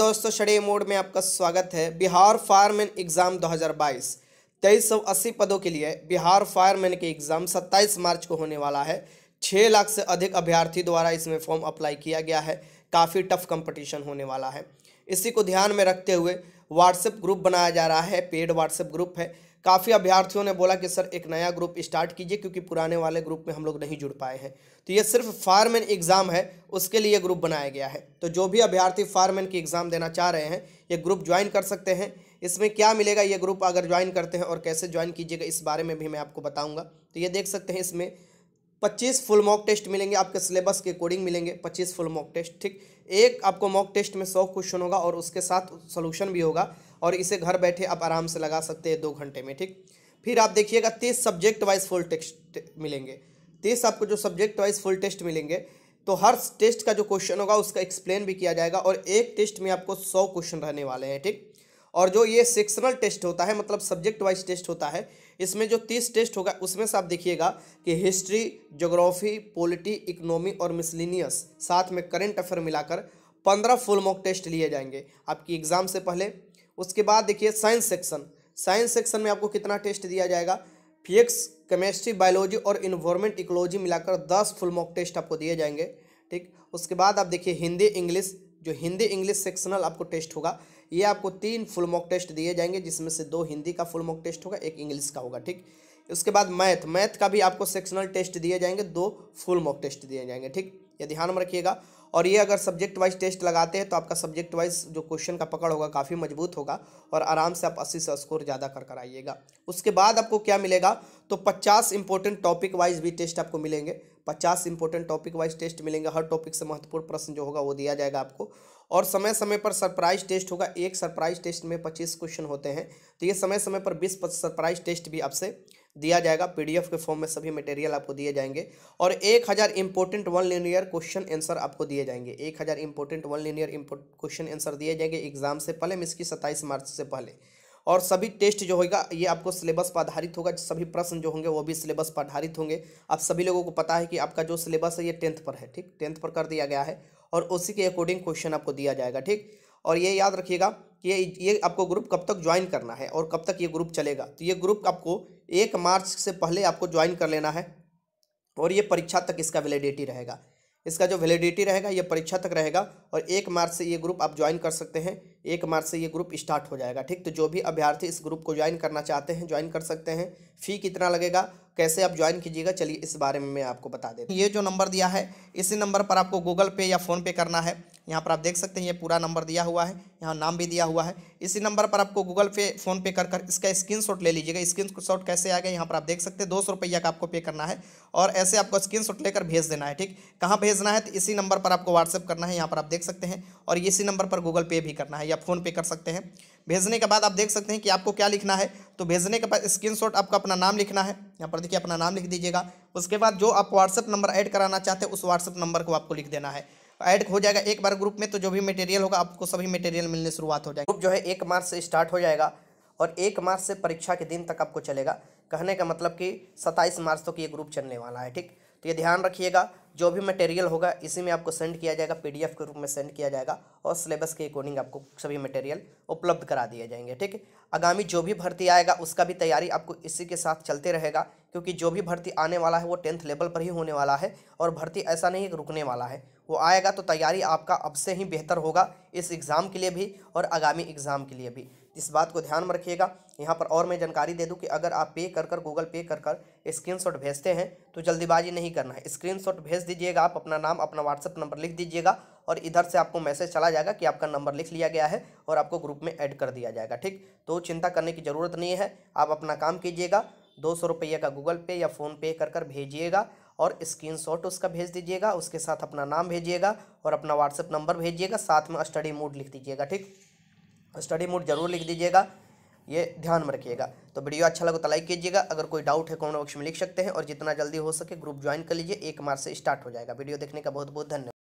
दोस्तों शडे मोड में आपका स्वागत है बिहार फायरमैन एग्ज़ाम 2022 अस्सी पदों के लिए बिहार फायरमैन के एग्ज़ाम 27 मार्च को होने वाला है 6 लाख से अधिक अभ्यर्थी द्वारा इसमें फॉर्म अप्लाई किया गया है काफ़ी टफ कंपटीशन होने वाला है इसी को ध्यान में रखते हुए व्हाट्सएप ग्रुप बनाया जा रहा है पेड व्हाट्सएप ग्रुप है काफ़ी अभ्यर्थियों ने बोला कि सर एक नया ग्रुप स्टार्ट कीजिए क्योंकि पुराने वाले ग्रुप में हम लोग नहीं जुड़ पाए हैं तो ये सिर्फ फार्म एग्ज़ाम है उसके लिए ग्रुप बनाया गया है तो जो भी अभ्यर्थी फार्म एंड की एग्ज़ाम देना चाह रहे हैं ये ग्रुप ज्वाइन कर सकते हैं इसमें क्या मिलेगा ये ग्रुप अगर ज्वाइन करते हैं और कैसे ज्वाइन कीजिएगा इस बारे में भी मैं आपको बताऊँगा तो ये देख सकते हैं इसमें पच्चीस फुल मॉक टेस्ट मिलेंगे आपके सिलेबस के अकॉर्डिंग मिलेंगे पच्चीस फुल मॉक टेस्ट ठीक एक आपको मॉक टेस्ट में सौ क्वेश्चन होगा और उसके साथ सोल्यूशन भी होगा और इसे घर बैठे आप आराम से लगा सकते हैं दो घंटे में ठीक फिर आप देखिएगा तीस सब्जेक्ट वाइज फुल टेस्ट मिलेंगे तीस आपको जो सब्जेक्ट वाइज फुल टेस्ट मिलेंगे तो हर टेस्ट का जो क्वेश्चन होगा उसका एक्सप्लेन भी किया जाएगा और एक टेस्ट में आपको सौ क्वेश्चन रहने वाले हैं ठीक और जो ये सेक्शनल टेस्ट होता है मतलब सब्जेक्ट वाइज टेस्ट होता है इसमें जो तीस टेस्ट होगा उसमें से आप देखिएगा कि हिस्ट्री जोग्राफी पॉलिटी इकोनॉमी और मिसलिनियस साथ में करेंट अफेयर मिलाकर पंद्रह फुल मॉक टेस्ट लिए जाएंगे आपकी एग्ज़ाम से पहले उसके बाद देखिए साइंस सेक्शन साइंस सेक्शन में आपको कितना टेस्ट दिया जाएगा फिजिक्स केमिस्ट्री बायोलॉजी और इन्वायरमेंट इकोलॉजी मिलाकर दस फुल मॉक टेस्ट आपको दिए जाएंगे ठीक उसके बाद आप देखिए हिंदी इंग्लिश जो हिंदी इंग्लिश सेक्शनल आपको टेस्ट होगा ये आपको तीन फुल मॉक टेस्ट दिए जाएंगे जिसमें से दो हिंदी का फुल मॉक टेस्ट होगा एक इंग्लिश का होगा ठीक उसके बाद मैथ मैथ का भी आपको सेक्शनल टेस्ट दिए जाएंगे दो फुल मॉक टेस्ट दिए जाएंगे ठीक ये ध्यान में रखिएगा और ये अगर सब्जेक्ट वाइज टेस्ट लगाते हैं तो आपका सब्जेक्ट वाइज जो क्वेश्चन का पकड़ होगा काफ़ी मजबूत होगा और आराम से आप अस्सी से स्कोर ज़्यादा कर कर आइएगा उसके बाद आपको क्या मिलेगा तो पचास इंपॉर्टेंट टॉपिक वाइज भी टेस्ट आपको मिलेंगे पचास इंपॉर्टेंट टॉपिक वाइज टेस्ट मिलेंगे हर टॉपिक से महत्वपूर्ण प्रश्न जो होगा वो दिया जाएगा आपको और समय समय पर सरप्राइज टेस्ट होगा एक सरप्राइज टेस्ट में पच्चीस क्वेश्चन होते हैं तो ये समय समय पर बीस सरप्राइज टेस्ट भी आपसे दिया जाएगा पीडीएफ के फॉर्म में सभी मटेरियल आपको दिए जाएंगे और एक हज़ार important one liner question answer आपको दिए जाएंगे एक हज़ार important one liner question answer दिए जाएंगे एग्जाम से पहले मीस की सत्ताईस मार्च से पहले और सभी टेस्ट जो होगा ये आपको सिलेबस पर आधारित होगा सभी प्रश्न जो होंगे वो भी सिलेबस पर आधारित होंगे आप सभी लोगों को पता है कि आपका जो सिलेबस है ये टेंथ पर है ठीक टेंथ पर कर दिया गया है और उसी के अकॉर्डिंग क्वेश्चन आपको दिया जाएगा ठीक और ये याद रखिएगा कि ये ये आपको ग्रुप कब तक ज्वाइन करना है और कब तक ये ग्रुप चलेगा तो ये ग्रुप आपको एक मार्च से पहले आपको ज्वाइन कर लेना है और ये परीक्षा तक इसका वैलिडिटी रहेगा इसका जो वैलिडिटी रहेगा ये परीक्षा तक रहेगा और एक मार्च से ये ग्रुप आप ज्वाइन कर सकते हैं एक मार्च से ये ग्रुप स्टार्ट हो जाएगा ठीक तो जो भी अभ्यर्थी इस ग्रुप को ज्वाइन करना चाहते हैं ज्वाइन कर सकते हैं फ़ी कितना लगेगा कैसे आप ज्वाइन कीजिएगा चलिए इस बारे में मैं आपको बता दें ये जो नंबर दिया है इसी नंबर पर आपको गूगल पे या फ़ोन पे करना है यहाँ पर आप देख सकते हैं ये पूरा नंबर दिया हुआ है यहाँ नाम भी दिया हुआ है इसी नंबर पर आपको गूगल पे फोन पे कर कर इसका शॉट ले लीजिएगा शॉट कैसे आ गया यहाँ पर आप देख सकते हैं दो सौ रुपया का आपको पे करना है और ऐसे आपको शॉट लेकर भेज देना है ठीक कहाँ भेजना है तो इसी नंबर पर आपको व्हाट्सअप करना है यहाँ पर आप देख देख सकते हैं और इसी नंबर पर गूगल पे भी करना है या फ़ोन पे कर सकते हैं भेजने के बाद आप देख सकते हैं कि आपको क्या लिखना है तो भेजने के बाद स्क्रीनशॉट आपका अपना नाम लिखना है यहाँ पर देखिए अपना नाम लिख दीजिएगा उसके बाद जो आप व्हाट्सअप नंबर ऐड कराना चाहते हैं उस व्हाट्सअप नंबर को आपको लिख देना है ऐड हो जाएगा एक बार ग्रुप में तो जो भी मटेरियल होगा आपको सभी मटेरियल मिलने शुरुआत हो जाएगी ग्रुप जो है एक मार्च से स्टार्ट हो जाएगा और एक मार्च से परीक्षा के दिन तक आपको चलेगा कहने का मतलब कि सत्ताईस मार्च तक तो ये ग्रुप चलने वाला है ठीक तो ये ध्यान रखिएगा जो भी मटेरियल होगा इसी में आपको सेंड किया जाएगा पीडीएफ के रूप में सेंड किया जाएगा और सिलेबस के अकॉर्डिंग आपको सभी मटेरियल उपलब्ध करा दिए जाएंगे ठीक है आगामी जो भी भर्ती आएगा उसका भी तैयारी आपको इसी के साथ चलते रहेगा क्योंकि जो भी भर्ती आने वाला है वो टेंथ लेवल पर ही होने वाला है और भर्ती ऐसा नहीं रुकने वाला है वो आएगा तो तैयारी आपका अब से ही बेहतर होगा इस एग्ज़ाम के लिए भी और आगामी एग्ज़ाम के लिए भी इस बात को ध्यान में रखिएगा यहाँ पर और मैं जानकारी दे दूँ कि अगर आप पे कर कर गूगल पे कर कर स्क्रीनशॉट भेजते हैं तो जल्दीबाजी नहीं करना है स्क्रीनशॉट भेज दीजिएगा आप अपना नाम अपना व्हाट्सअप नंबर लिख दीजिएगा और इधर से आपको मैसेज चला जाएगा कि आपका नंबर लिख लिया गया है और आपको ग्रुप में ऐड कर दिया जाएगा ठीक तो चिंता करने की ज़रूरत नहीं है आप अपना काम कीजिएगा दो सौ रुपये का गूगल पे या फ़ोनपे कर कर भेजिएगा और शॉट उसका भेज दीजिएगा उसके साथ अपना नाम भेजिएगा और अपना व्हाट्सअप नंबर भेजिएगा साथ में स्टडी मूड लिख दीजिएगा ठीक स्टडी मोड जरूर लिख दीजिएगा ये ध्यान में रखिएगा तो वीडियो अच्छा लगे तो लाइक कीजिएगा अगर कोई डाउट है कमेंट बॉक्स में लिख सकते हैं और जितना जल्दी हो सके ग्रुप ज्वाइन कर लीजिए एक मार्च से स्टार्ट हो जाएगा वीडियो देखने का बहुत बहुत धन्यवाद